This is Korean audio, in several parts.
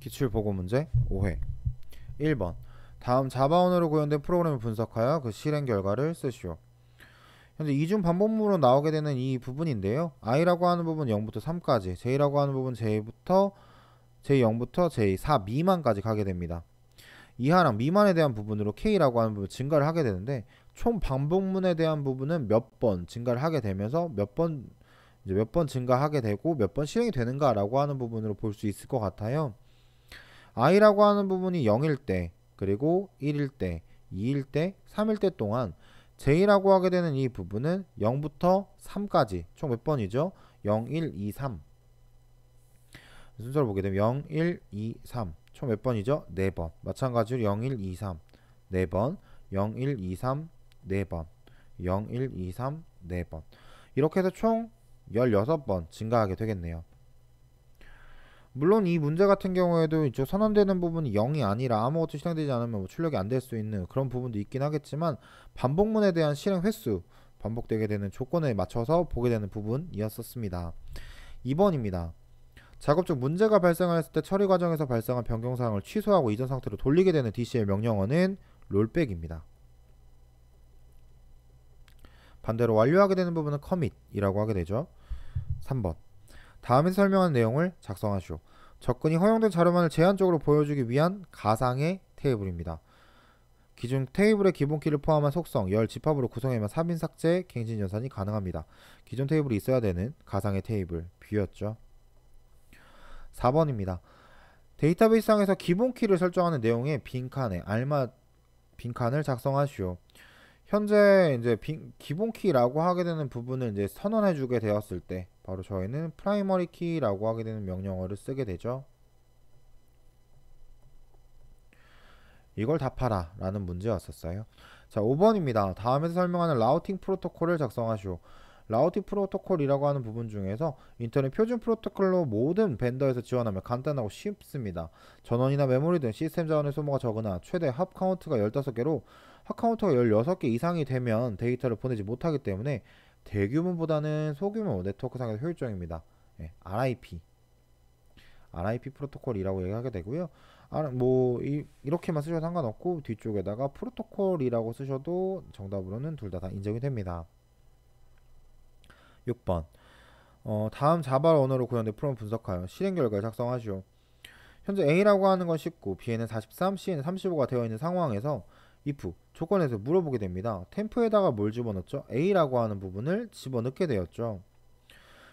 기출보고 문제 5회 1번 다음 자바원으로 구현된 프로그램을 분석하여 그 실행 결과를 쓰시오. 현재 이중 반복문으로 나오게 되는 이 부분인데요. i라고 하는 부분 0부터 3까지, j라고 하는 부분 j부터 j0부터 j4 미만까지 가게 됩니다. 이하랑 미만에 대한 부분으로 k라고 하는 부분 증가를 하게 되는데 총 반복문에 대한 부분은 몇 번 증가를 하게 되면서 몇 번 이제 몇 번 증가하게 되고 몇 번 실행이 되는가라고 하는 부분으로 볼 수 있을 것 같아요. i라고 하는 부분이 0일 때 그리고 1일 때 2일 때 3일 때 동안 j라고 하게 되는 이 부분은 0부터 3까지 총 몇 번이죠? 0, 1, 2, 3 순서를 보게 되면 0, 1, 2, 3 총 몇 번이죠? 4번 마찬가지로 0, 1, 2, 3 4번 0, 1, 2, 3 4번 0, 1, 2, 3 4번 이렇게 해서 총 16번 증가하게 되겠네요 물론 이 문제 같은 경우에도 이제 선언되는 부분이 0이 아니라 아무것도 실행되지 않으면 뭐 출력이 안 될 수 있는 그런 부분도 있긴 하겠지만 반복문에 대한 실행 횟수 반복되게 되는 조건에 맞춰서 보게 되는 부분이었었습니다. 2번입니다. 작업 중 문제가 발생하였을 때 처리 과정에서 발생한 변경사항을 취소하고 이전 상태로 돌리게 되는 DCL 명령어는 롤백입니다. 반대로 완료하게 되는 부분은 커밋이라고 하게 되죠. 3번 다음에 설명한 내용을 작성하시오. 접근이 허용된 자료만을 제한적으로 보여주기 위한 가상의 테이블입니다. 기준 테이블의 기본키를 포함한 속성, 열 집합으로 구성해면 3인 삭제, 갱신 연산이 가능합니다. 기존 테이블이 있어야 되는 가상의 테이블, 뷰였죠. 4번입니다. 데이터베이스상에서 기본키를 설정하는 내용의 빈칸에 알마 빈칸을 작성하시오. 현재 이제 비, 기본 키라고 하게 되는 부분을 이제 선언해 주게 되었을 때 바로 저희는 프라이머리 키라고 하게 되는 명령어를 쓰게 되죠. 이걸 답하라 라는 문제였었어요. 자 5번입니다. 다음에서 설명하는 라우팅 프로토콜을 작성하시오. 라우팅 프로토콜이라고 하는 부분 중에서 인터넷 표준 프로토콜로 모든 벤더에서 지원하면 간단하고 쉽습니다. 전원이나 메모리 등 시스템 자원의 소모가 적으나 최대 합 카운트가 15개로 카카오톡 16개 이상이 되면 데이터를 보내지 못하기 때문에 대규모보다는 소규모 네트워크상에서 효율적입니다. 예, RIP. RIP 프로토콜이라고 얘기하게 되고요. 아, 뭐 이, 렇게만 쓰셔도 상관없고 뒤쪽에다가 프로토콜이라고 쓰셔도 정답으로는 둘 다 다 인정이 됩니다. 6번 어, 다음 자발 언어로 구현된 프롬 분석하여 실행 결과를 작성하시오. 현재 A라고 하는 건 19, b 는 43, c 는 35가 되어 있는 상황에서 if 조건에서 물어보게 됩니다. 템프에다가 뭘집어넣죠 a라고 하는 부분을 집어넣게 되었죠.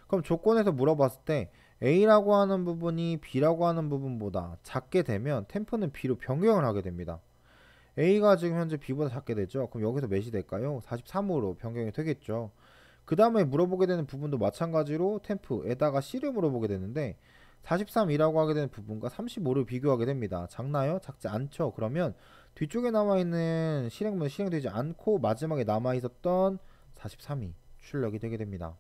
그럼 조건에서 물어봤을 때 a라고 하는 부분이 b라고 하는 부분보다 작게 되면 템프는 b로 변경을 하게 됩니다. a가 지금 현재 b보다 작게 되죠. 그럼 여기서 몇이 될까요? 43으로 변경이 되겠죠. 그 다음에 물어보게 되는 부분도 마찬가지로 템프에다가 c를 물어보게 되는데 43이라고 하게 되는 부분과 35를 비교하게 됩니다. 작나요? 작지 않죠. 그러면 뒤쪽에 나와 있는 실행은 실행되지 않고 마지막에 남아있었던 43이 출력이 되게 됩니다.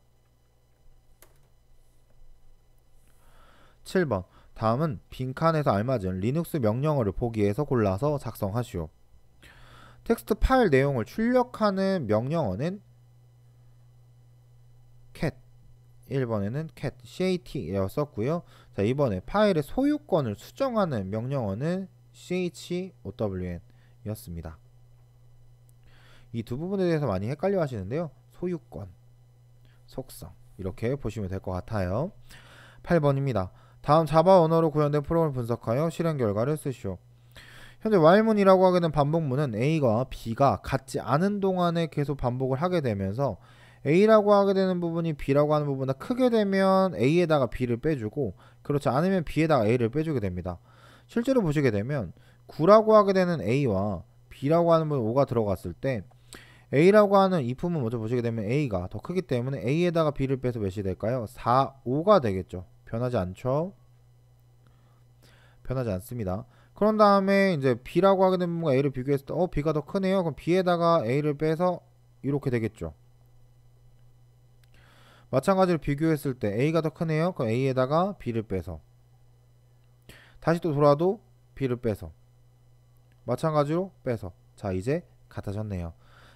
7번 다음은 빈칸에서 알맞은 리눅스 명령어를 보기에서 골라서 작성하시오. 텍스트 파일 내용을 출력하는 명령어는 cat 1번에는 cat cat라고 썼고요. 자, 이번에 파일의 소유권을 수정하는 명령어는 CHOWN 이었습니다. 이 두 부분에 대해서 많이 헷갈려 하시는데요. 소유권, 속성 이렇게 보시면 될 것 같아요. 8번입니다. 다음 자바 언어로 구현된 프로그램을 분석하여 실행 결과를 쓰시오. 현재 while문이라고 하게 된 반복문은 A가 B가 같지 않은 동안에 계속 반복을 하게 되면서 A라고 하게 되는 부분이 B라고 하는 부분보다 크게 되면 A에다가 B를 빼주고 그렇지 않으면 B에다가 A를 빼주게 됩니다. 실제로 보시게 되면 9라고 하게 되는 A와 B라고 하는 분 5가 들어갔을 때 A라고 하는 이 품은 먼저 보시게 되면 A가 더 크기 때문에 A에다가 B를 빼서 몇이 될까요? 4, 5가 되겠죠. 변하지 않죠? 변하지 않습니다. 그런 다음에 이제 B라고 하게 되면 A를 비교했을 때 어, B가 더 크네요. 그럼 B에다가 A를 빼서 이렇게 되겠죠. 마찬가지로 비교했을 때 A가 더 크네요. 그럼 A에다가 B를 빼서 다시 또 돌아도 B를 빼서 마찬가지로 빼서 자 이제 같아졌네요.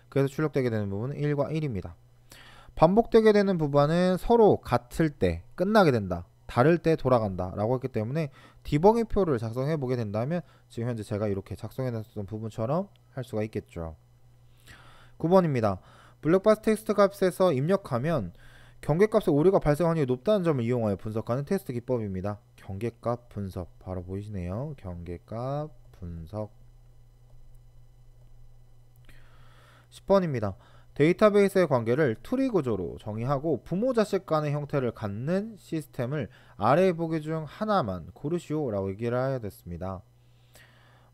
그래서 출력되게 되는 부분은 1과 1입니다. 반복되게 되는 부분은 서로 같을 때 끝나게 된다. 다를 때 돌아간다 라고 했기 때문에 디버깅 표를 작성해 보게 된다면 지금 현재 제가 이렇게 작성해 놨던 부분처럼 할 수가 있겠죠 9번입니다 블랙박스 텍스트 값에서 입력하면 경계값에 오류가 발생하는 확 높다는 점을 이용하여 분석하는 테스트 기법입니다 경계값 분석 바로 보이시네요. 경계값 분석 10번입니다. 데이터베이스의 관계를 트리 구조로 정의하고 부모 자식 간의 형태를 갖는 시스템을 아래 보기 중 하나만 고르시오 라고 얘기를 하여 됐습니다.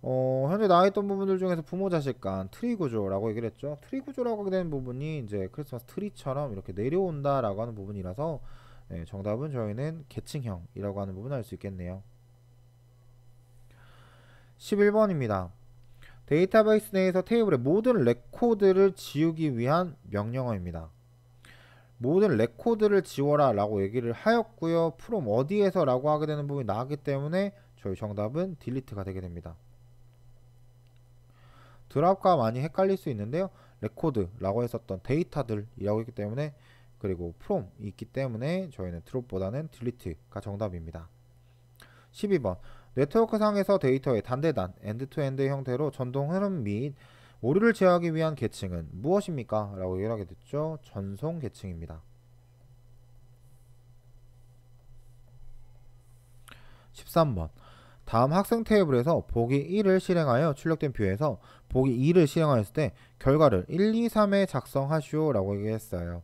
어, 현재 나와있던 부분들 중에서 부모 자식 간 트리 구조라고 얘기를 했죠. 트리 구조라고 하게 되는 부분이 이제 크리스마스 트리처럼 이렇게 내려온다 라고 하는 부분이라서 네, 정답은 저희는 계층형이라고 하는 부분을 알 수 있겠네요. 11번입니다. 데이터베이스 내에서 테이블의 모든 레코드를 지우기 위한 명령어입니다. 모든 레코드를 지워라 라고 얘기를 하였고요. 프롬 어디에서 라고 하게 되는 부분이 나왔기 때문에 저희 정답은 딜리트가 되게 됩니다. 드랍과 많이 헷갈릴 수 있는데요. 레코드라고 했었던 데이터들이라고 했기 때문에 그리고 from이 있기 때문에 저희는 drop보다는 delete가 정답입니다. 12번 네트워크상에서 데이터의 단대단 엔드투엔드 형태로 전동 흐름 및 오류를 제어하기 위한 계층은 무엇입니까? 라고 얘기를 하게 됐죠. 전송 계층입니다. 13번 다음 학생 테이블에서 보기 1을 실행하여 출력된 뷰에서 보기 2를 실행하였을 때 결과를 1, 2, 3에 작성하시오 라고 얘기했어요.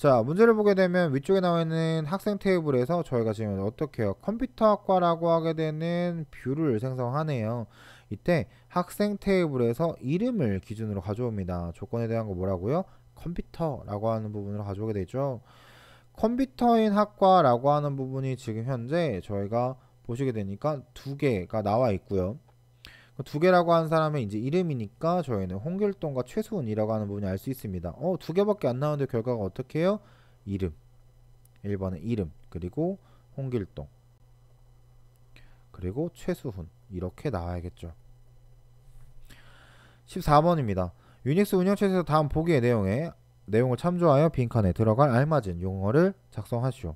자 문제를 보게 되면 위쪽에 나와 있는 학생 테이블에서 저희가 지금 어떻게 요 컴퓨터학과라고 하게 되는 뷰를 생성하네요 이때 학생 테이블에서 이름을 기준으로 가져옵니다 조건에 대한 거 뭐라고요 컴퓨터라고 하는 부분으로 가져오게 되죠 컴퓨터인 학과라고 하는 부분이 지금 현재 저희가 보시게 되니까 두 개가 나와 있고요 어, 두 개라고 한 사람의 이제 이름이니까 저희는 홍길동과 최수훈이라고 하는 부분이 알 수 있습니다. 어, 두 개밖에 안 나오는데 결과가 어떻게 해요? 이름. 1번은 이름, 그리고 홍길동. 그리고 최수훈. 이렇게 나와야겠죠. 14번입니다. 유닉스 운영체에서 다음 보기의 내용에 내용을 참조하여 빈칸에 들어갈 알맞은 용어를 작성하시오.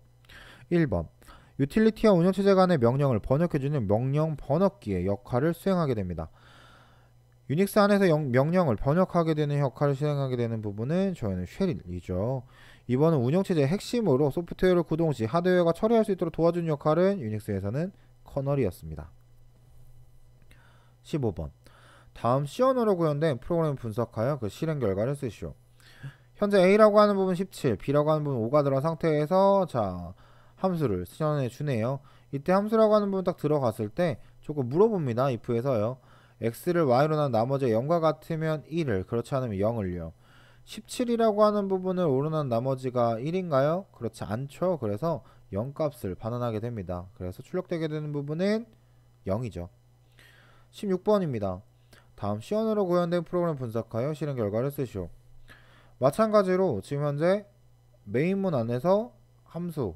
1번 유틸리티와 운영체제 간의 명령을 번역해주는 명령 번역기의 역할을 수행하게 됩니다. 유닉스 안에서 영, 명령을 번역하게 되는 역할을 수행하게 되는 부분은 저희는 쉘이죠. 이번은 운영체제의 핵심으로 소프트웨어를 구동 시 하드웨어가 처리할 수 있도록 도와준 역할은 유닉스에서는 커널이었습니다. 15번 다음 C 언어로 구현된 프로그램 분석하여 그 실행 결과를 쓰시오. 현재 A라고 하는 부분 17, B라고 하는 부분 5가 들어간 상태에서 자 함수를 수정해 주네요. 이때 함수라고 하는 부분 딱 들어갔을 때 조금 물어봅니다. if에서요. x를 y로 난 나머지 0과 같으면 1을 그렇지 않으면 0을요. 17이라고 하는 부분을 오르난 나머지가 1인가요? 그렇지 않죠. 그래서 0값을 반환하게 됩니다. 그래서 출력되게 되는 부분은 0이죠. 16번입니다. 다음 시연으로 구현된 프로그램 분석하여 실행 결과를 쓰시오. 마찬가지로 지금 현재 메인문 안에서 함수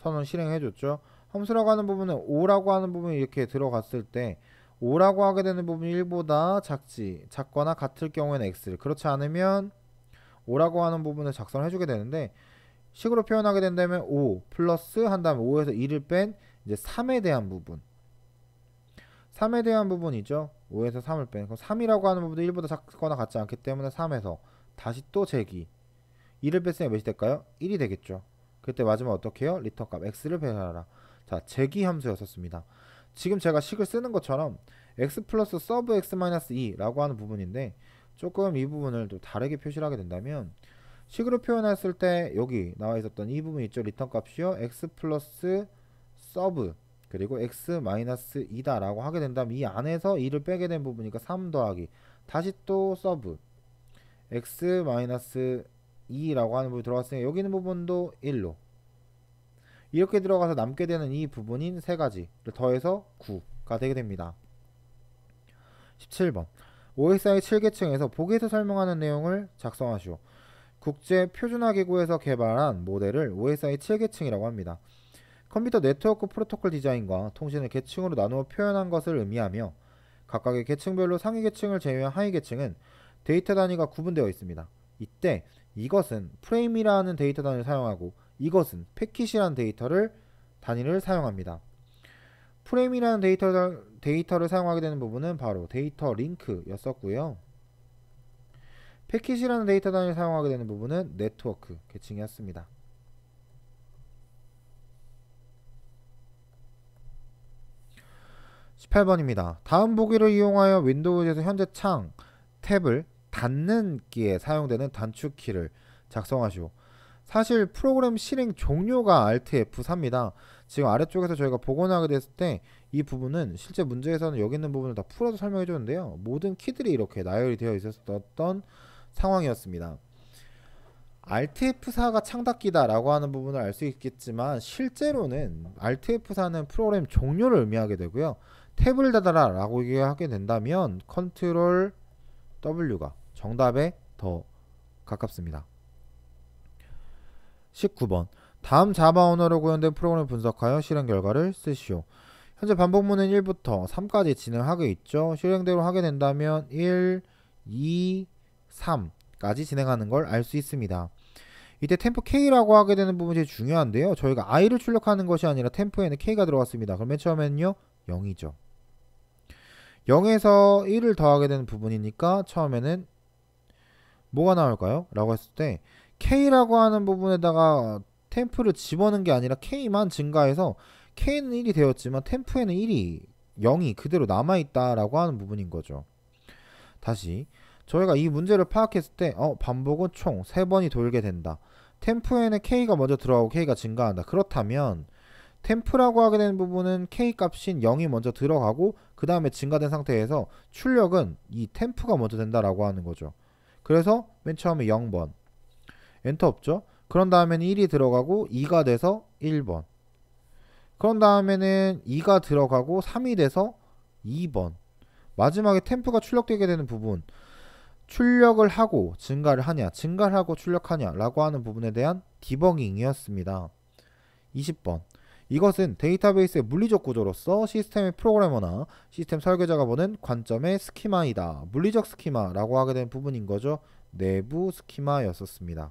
선언 실행해줬죠. 함수라고 하는 부분은 5라고 하는 부분이 이렇게 들어갔을 때 5라고 하게 되는 부분이 1보다 작지, 작거나 같을 경우에는 x를 그렇지 않으면 5라고 하는 부분을 작성을 해주게 되는데 식으로 표현하게 된다면 5 플러스 한 다음에 5에서 2를 뺀 이제 3에 대한 부분 3에 대한 부분이죠 5에서 3을 뺀 그럼 3이라고 하는 부분도 1보다 작거나 같지 않기 때문에 3에서 다시 또 제기 2를 뺐으면 몇이 될까요? 1이 되겠죠 그때 맞으면 어떻게 해요? 리터값 x를 배열하라. 자, 제기 함수였었습니다. 지금 제가 식을 쓰는 것처럼 x 플러스 서브 x 마이너스 2라고 e 하는 부분인데 조금 이 부분을 또 다르게 표시를 하게 된다면 식으로 표현했을 때 여기 나와 있었던 이 부분 있죠? 리턴 값이요. x 플러스 서브 그리고 x 마이너스 2다라고 하게 된다면 이 안에서 2를 빼게 된 부분이니까 3 더하기 다시 또 서브 x 마이너스 2라고 하는 부분이 들어갔으니까 여기 있는 부분도 1로 이렇게 들어가서 남게 되는 이 부분인 3 가지를 더해서 9가 되게 됩니다. 17번 OSI 7계층에서 보기에서 설명하는 내용을 작성하시오. 국제 표준화기구에서 개발한 모델을 OSI 7계층이라고 합니다. 컴퓨터 네트워크 프로토콜 디자인과 통신을 계층으로 나누어 표현한 것을 의미하며 각각의 계층별로 상위 계층을 제외한 하위 계층은 데이터 단위가 구분되어 있습니다. 이때 이것은 프레임이라는 데이터 단위를 사용하고 이것은 패킷이라는 데이터를 단위를 사용합니다. 프레임이라는 데이터, 데이터를 사용하게 되는 부분은 바로 데이터 링크였었고요. 패킷이라는 데이터 단위를 사용하게 되는 부분은 네트워크 계층이었습니다. 1 8 번입니다 다음 보기를 이용하여 윈도우즈에서 현재 창, 탭을 닫는 기에 사용되는 단축 키를 작성하시오. 사실 프로그램 실행 종료가 Alt F4입니다. 지금 아래쪽에서 저희가 복원하게 됐을 때 이 부분은 실제 문제에서는 여기 있는 부분을 다 풀어서 설명해 줬는데요. 모든 키들이 이렇게 나열이 되어 있었던 상황이었습니다. Alt F4가 창닫기다라고 하는 부분을 알 수 있겠지만 실제로는 Alt F4는 프로그램 종료를 의미하게 되고요. 탭을 닫아라라고 얘기하게 된다면 컨트롤 W가 정답에 더 가깝습니다. 19번 다음 자바 언어로 구현된 프로그램을 분석하여 실행 결과를 쓰시오. 현재 반복문은 1부터 3까지 진행하고 있죠. 실행대로 하게 된다면 1, 2, 3까지 진행하는 걸 알 수 있습니다. 이때 템포 K라고 하게 되는 부분이 제일 중요한데요. 저희가 I를 출력하는 것이 아니라 템포에는 K가 들어왔습니다 그럼 맨 처음에는요. 0이죠. 0에서 1을 더하게 되는 부분이니까 처음에는 뭐가 나올까요? 라고 했을 때 K라고 하는 부분에다가 템프를 집어넣은 게 아니라 K만 증가해서 K는 1이 되었지만 템프에는 1이 0이 그대로 남아있다라고 하는 부분인 거죠. 다시 저희가 이 문제를 파악했을 때 어, 반복은 총 3번이 돌게 된다. 템프에는 K가 먼저 들어가고 K가 증가한다. 그렇다면 템프라고 하게 되는 부분은 K값인 0이 먼저 들어가고 그 다음에 증가된 상태에서 출력은 이 템프가 먼저 된다라고 하는 거죠. 그래서 맨 처음에 0번 엔터 없죠? 그런 다음에는 1이 들어가고 2가 돼서 1번 그런 다음에는 2가 들어가고 3이 돼서 2번 마지막에 템프가 출력되게 되는 부분 출력을 하고 증가를 하냐 증가를 하고 출력하냐 라고 하는 부분에 대한 디버깅이었습니다. 20번 이것은 데이터베이스의 물리적 구조로서 시스템의 프로그래머나 시스템 설계자가 보는 관점의 스키마이다. 물리적 스키마라고 하게 된 부분인 거죠. 내부 스키마였었습니다.